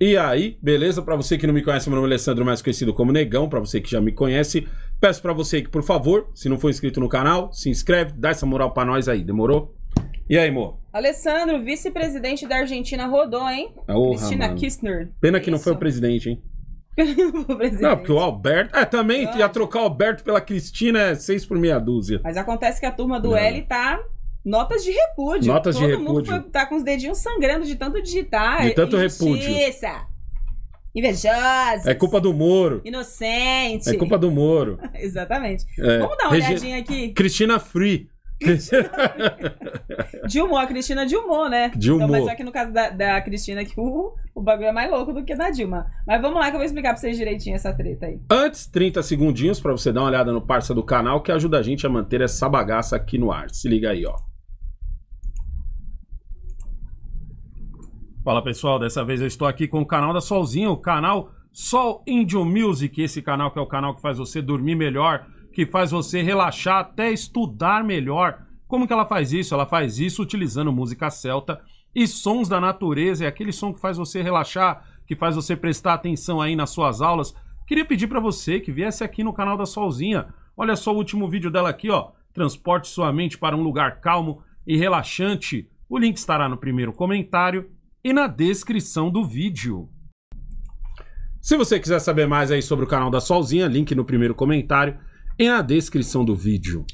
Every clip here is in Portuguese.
E aí, beleza? Para você que não me conhece, meu nome é Alessandro, mais conhecido como Negão. Para você que já me conhece, peço para você que, por favor, se não for inscrito no canal, se inscreve, dá essa moral para nós aí, demorou? E aí, amor? Alessandro, vice-presidente da Argentina rodou, hein? Ah, Cristina mano. Kirchner. Pena que Isso. não foi o presidente, hein? Não, porque o Alberto. É, também ah. ia trocar o Alberto pela Cristina é seis por meia dúzia. Mas acontece que a turma do não. L tá notas de repúdio. Notas Todo de repúdio. Todo mundo tá com os dedinhos sangrando de tanto digitar. De tanto repúdio. repúdio. Invejosos. É culpa do Moro. Inocente. É culpa do Moro. Exatamente. É. Vamos dar uma Regi... olhadinha aqui. Cristina Free. Dilmou, a Cristina Dilmou, né? Dilmou. Então, mas só que no caso da, da Cristina que o, o bagulho é mais louco do que da Dilma. Mas vamos lá que eu vou explicar pra vocês direitinho essa treta aí. Antes, 30 segundinhos para você dar uma olhada no parça do canal que ajuda a gente a manter essa bagaça aqui no ar. Se liga aí, ó. Fala pessoal, dessa vez eu estou aqui com o canal da Solzinho, o canal Sol Indio Music, esse canal que é o canal que faz você dormir melhor, que faz você relaxar, até estudar melhor. Como que ela faz isso? Ela faz isso utilizando música celta e sons da natureza, é aquele som que faz você relaxar, que faz você prestar atenção aí nas suas aulas. Queria pedir para você que viesse aqui no canal da Solzinha. Olha só o último vídeo dela aqui, ó. Transporte sua mente para um lugar calmo e relaxante. O link estará no primeiro comentário e na descrição do vídeo. Se você quiser saber mais aí sobre o canal da Solzinha, link no primeiro comentário e na descrição do vídeo.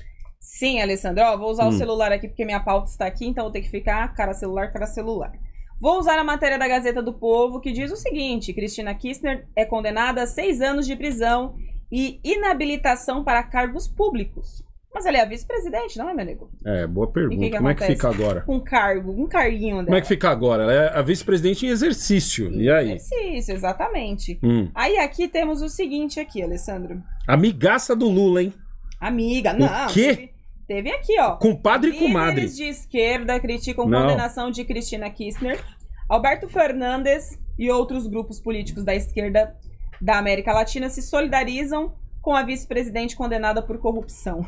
Sim, Alessandro, ó, vou usar hum. o celular aqui porque minha pauta está aqui, então vou ter que ficar cara celular, cara celular. Vou usar a matéria da Gazeta do Povo que diz o seguinte: Cristina Kirchner é condenada a seis anos de prisão e inabilitação para cargos públicos mas ele é vice-presidente, não é, meu amigo? É, boa pergunta. Que que Como é que fica agora? Um cargo, um carguinho dela. Como é que fica agora? Ela é a vice-presidente em exercício. Em e aí? Exercício, exatamente. Hum. Aí aqui temos o seguinte aqui, Alessandro. Amigaça do Lula, hein? Amiga, não. O quê? Teve, aqui, ó. Compadre e comadre. Líderes de esquerda criticam não. condenação de Cristina Kirchner, Alberto Fernandes e outros grupos políticos da esquerda da América Latina se solidarizam com a vice-presidente condenada por corrupção.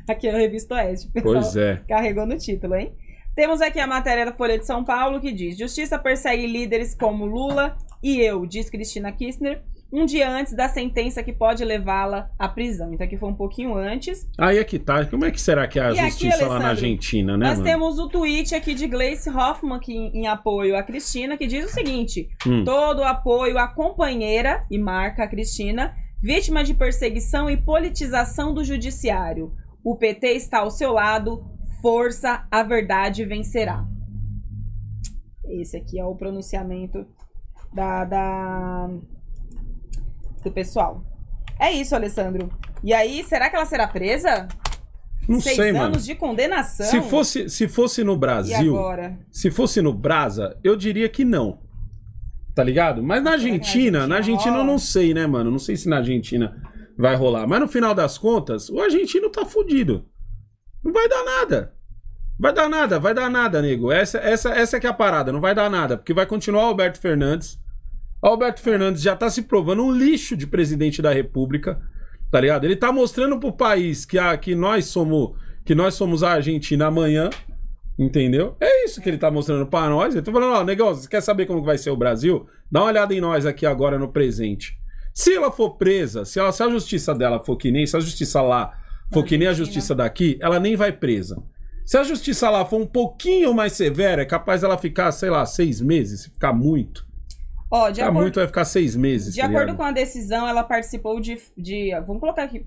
Aqui na Revista Oeste. Pois é. Carregou no título, hein? Temos aqui a matéria da Folha de São Paulo que diz: Justiça persegue líderes como Lula e eu, diz Cristina Kirchner, um dia antes da sentença que pode levá-la à prisão. Então aqui foi um pouquinho antes. Aí é que tá. Como é que será que é a e justiça aqui, lá na Argentina, né? Nós mano? temos o tweet aqui de Gleice Hoffmann que, em apoio à Cristina, que diz o seguinte: hum. todo apoio à companheira e marca a Cristina, vítima de perseguição e politização do judiciário. O PT está ao seu lado. Força, a verdade vencerá. Esse aqui é o pronunciamento da, da do pessoal. É isso, Alessandro. E aí, será que ela será presa? Não Seis sei, anos mano. de condenação. Se fosse, se fosse no Brasil, se fosse no Brasa, eu diria que não. Tá ligado? Mas na Argentina, é, na Argentina, na Argentina eu não sei, né, mano? Não sei se na Argentina vai rolar. Mas no final das contas, o argentino tá fudido. Não vai dar nada. Vai dar nada, vai dar nada, nego. Essa, essa, essa é que é a parada, não vai dar nada, porque vai continuar o Alberto Fernandes. O Alberto Fernandes já tá se provando um lixo de presidente da República, tá ligado? Ele tá mostrando pro país que, a, que nós somos que nós somos a Argentina amanhã, entendeu? É isso que ele tá mostrando para nós. Ele tá falando, ó, negão, você quer saber como vai ser o Brasil? Dá uma olhada em nós aqui agora no presente. Se ela for presa, se, ela, se a justiça dela for que nem, se a justiça lá for que nem a justiça né? daqui, ela nem vai presa. Se a justiça lá for um pouquinho mais severa, é capaz dela ficar, sei lá, seis meses, se ficar muito. Ó, de ficar acordo... muito vai ficar seis meses. De tá acordo ligado? com a decisão, ela participou de. de vamos colocar aqui.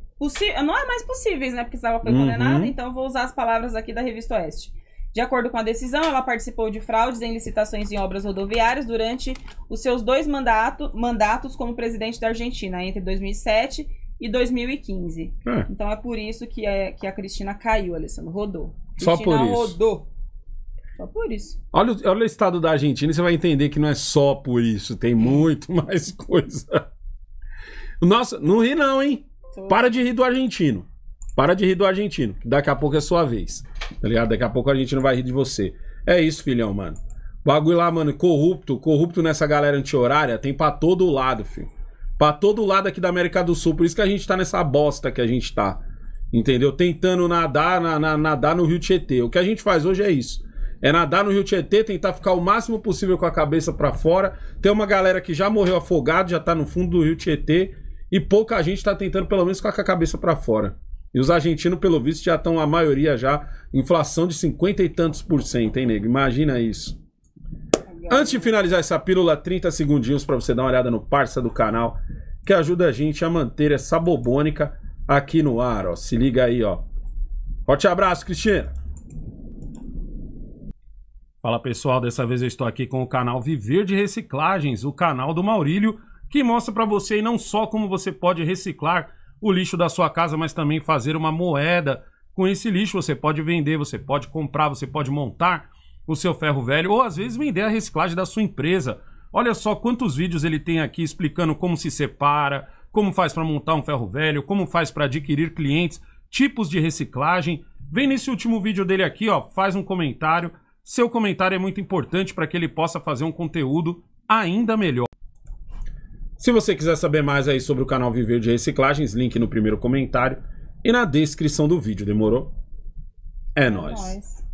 Não é mais possível, né? Porque ela foi uhum. condenada, então eu vou usar as palavras aqui da Revista Oeste. De acordo com a decisão, ela participou de fraudes em licitações em obras rodoviárias durante os seus dois mandato, mandatos como presidente da Argentina, entre 2007 e 2015. É. Então é por isso que, é, que a Cristina caiu, Alessandro. Rodou. Só Cristina por isso. rodou. Só por isso. Olha, olha o estado da Argentina e você vai entender que não é só por isso. Tem muito mais coisa. Nossa, não ri não, hein? Tô... Para de rir do argentino. Para de rir do argentino. Daqui a pouco é sua vez. Tá ligado? Daqui a pouco a gente não vai rir de você. É isso, filhão, mano. Bagulho lá, mano, corrupto. Corrupto nessa galera anti-horária tem pra todo lado, filho. Pra todo lado aqui da América do Sul. Por isso que a gente tá nessa bosta que a gente tá. Entendeu? Tentando nadar, na, na, nadar no Rio Tietê. O que a gente faz hoje é isso. É nadar no Rio Tietê, tentar ficar o máximo possível com a cabeça para fora. Tem uma galera que já morreu afogado, já tá no fundo do Rio Tietê. E pouca gente tá tentando, pelo menos, ficar com a cabeça para fora. E os argentinos, pelo visto, já estão, a maioria já, inflação de 50 e tantos por cento, hein, nego? Imagina isso. Antes de finalizar essa pílula, 30 segundinhos para você dar uma olhada no parça do canal, que ajuda a gente a manter essa bobônica aqui no ar, ó. Se liga aí, ó. Forte abraço, Cristina! Fala pessoal, dessa vez eu estou aqui com o canal Viver de Reciclagens, o canal do Maurílio, que mostra para você não só como você pode reciclar o lixo da sua casa, mas também fazer uma moeda com esse lixo. Você pode vender, você pode comprar, você pode montar o seu ferro velho ou às vezes vender a reciclagem da sua empresa. Olha só quantos vídeos ele tem aqui explicando como se separa, como faz para montar um ferro velho, como faz para adquirir clientes, tipos de reciclagem. Vem nesse último vídeo dele aqui, ó, faz um comentário. Seu comentário é muito importante para que ele possa fazer um conteúdo ainda melhor. Se você quiser saber mais aí sobre o canal Viver de Reciclagens, link no primeiro comentário e na descrição do vídeo, demorou? É, é nóis. nóis.